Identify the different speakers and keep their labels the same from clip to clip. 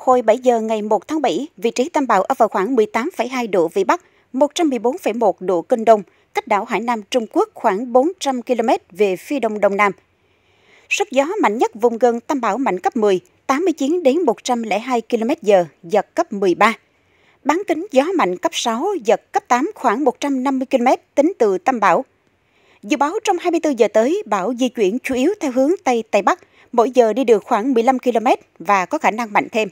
Speaker 1: Hồi 7 giờ ngày 1 tháng 7, vị trí tâm bão ở vào khoảng 18,2 độ Vĩ Bắc, 114,1 độ Kinh Đông, cách đảo Hải Nam Trung Quốc khoảng 400 km về phía đông đông nam. Sức gió mạnh nhất vùng gần tâm bão mạnh cấp 10, 89 đến 102 km giờ giật cấp 13. Bán kính gió mạnh cấp 6, giật cấp 8 khoảng 150 km tính từ tâm bão. Dự báo trong 24 giờ tới, bão di chuyển chủ yếu theo hướng Tây Tây Bắc, mỗi giờ đi được khoảng 15 km và có khả năng mạnh thêm.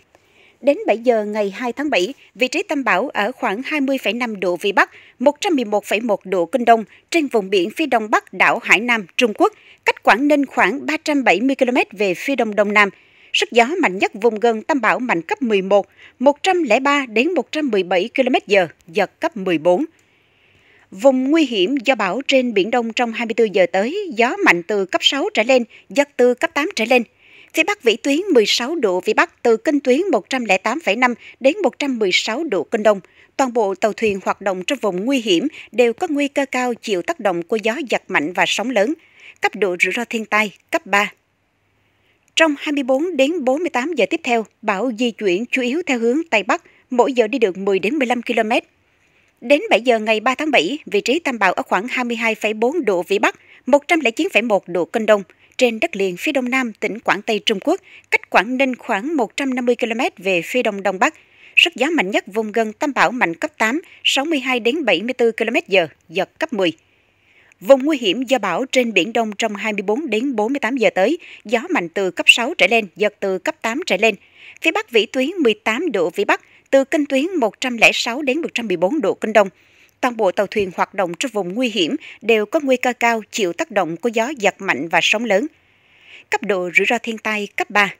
Speaker 1: Đến 7 giờ ngày 2 tháng 7, vị trí tâm bão ở khoảng 20,5 độ Vĩ Bắc, 111,1 độ Kinh Đông trên vùng biển phía đông bắc đảo Hải Nam, Trung Quốc, cách Quảng Ninh khoảng 370 km về phía đông đông nam. Sức gió mạnh nhất vùng gần tâm bão mạnh cấp 11, 103 đến 117 km/h, giật cấp 14. Vùng nguy hiểm do bão trên Biển Đông trong 24 giờ tới, gió mạnh từ cấp 6 trở lên, giật từ cấp 8 trở lên – Phía Bắc vĩ tuyến 16 độ Vĩ Bắc từ kinh tuyến 108,5 đến 116 độ Kinh Đông. Toàn bộ tàu thuyền hoạt động trong vùng nguy hiểm đều có nguy cơ cao chịu tác động của gió giật mạnh và sóng lớn. Cấp độ rủi ro thiên tai cấp 3. Trong 24 đến 48 giờ tiếp theo, bão di chuyển chủ yếu theo hướng Tây Bắc, mỗi giờ đi được 10 đến 15 km. Đến 7 giờ ngày 3 tháng 7, vị trí tâm bão ở khoảng 22,4 độ Vĩ Bắc, 109,1 độ Kinh Đông, trên đất liền phía đông nam tỉnh Quảng Tây Trung Quốc, cách Quảng Ninh khoảng 150 km về phía đông đông bắc. Sức gió mạnh nhất vùng gần tâm bão mạnh cấp 8, 62 đến 74 km/h, giật cấp 10. Vùng nguy hiểm do bão trên biển Đông trong 24 đến 48 giờ tới, gió mạnh từ cấp 6 trở lên, giật từ cấp 8 trở lên. Phía Bắc vĩ tuyến 18 độ Vĩ Bắc, từ kinh tuyến 106 đến 114 độ Kinh Đông toàn bộ tàu thuyền hoạt động trong vùng nguy hiểm đều có nguy cơ cao chịu tác động của gió giật mạnh và sóng lớn. Cấp độ rủi ro thiên tai cấp 3.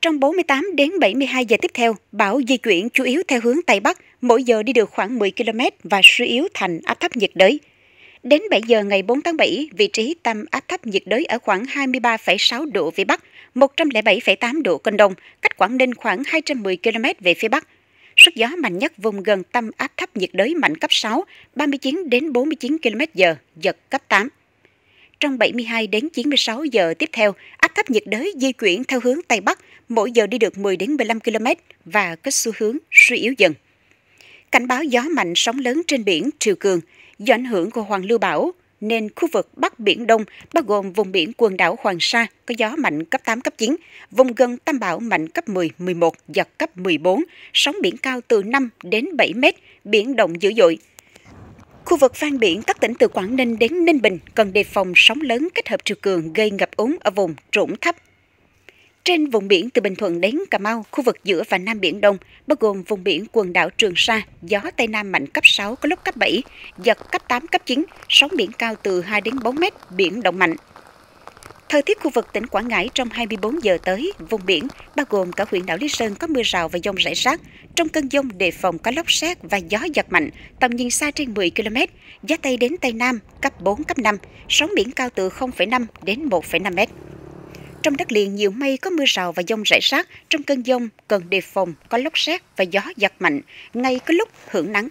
Speaker 1: Trong 48 đến 72 giờ tiếp theo, bão di chuyển chủ yếu theo hướng Tây Bắc, mỗi giờ đi được khoảng 10 km và suy yếu thành áp thấp nhiệt đới. Đến 7 giờ ngày 4 tháng 7, vị trí tâm áp thấp nhiệt đới ở khoảng 23,6 độ Vĩ Bắc, 107,8 độ Kinh Đông, cách Quảng Ninh khoảng 210 km về phía Bắc, Sức gió mạnh nhất vùng gần tâm áp thấp nhiệt đới mạnh cấp 6, 39 đến 49 km/h, giật cấp 8. Trong 72 đến 96 giờ tiếp theo, áp thấp nhiệt đới di chuyển theo hướng Tây Bắc, mỗi giờ đi được 10 đến 15 km và có xu hướng suy yếu dần. Cảnh báo gió mạnh sóng lớn trên biển, triều cường, do ảnh hưởng của hoàng lưu bão, nên khu vực Bắc Biển Đông bao gồm vùng biển quần đảo Hoàng Sa có gió mạnh cấp 8, cấp 9, vùng gần tâm bão mạnh cấp 10, 11, giật cấp 14, sóng biển cao từ 5 đến 7 mét, biển động dữ dội. Khu vực ven biển các tỉnh từ Quảng Ninh đến Ninh Bình cần đề phòng sóng lớn kết hợp triều cường gây ngập úng ở vùng trũng thấp trên vùng biển từ Bình Thuận đến Cà Mau, khu vực giữa và Nam Biển Đông, bao gồm vùng biển quần đảo Trường Sa, gió Tây Nam mạnh cấp 6, có lúc cấp 7, giật cấp 8, cấp 9, sóng biển cao từ 2 đến 4 mét, biển động mạnh. Thời tiết khu vực tỉnh Quảng Ngãi trong 24 giờ tới, vùng biển, bao gồm cả huyện đảo Lý Sơn có mưa rào và dông rải rác. Trong cơn dông đề phòng có lốc xét và gió giật mạnh, tầm nhìn xa trên 10 km, gió Tây đến Tây Nam cấp 4, cấp 5, sóng biển cao từ 0,5 đến 1,5 mét. Trong đất liền nhiều mây có mưa rào và dông rải rác, trong cơn dông cần đề phòng có lốc xét và gió giật mạnh, ngay có lúc hưởng nắng.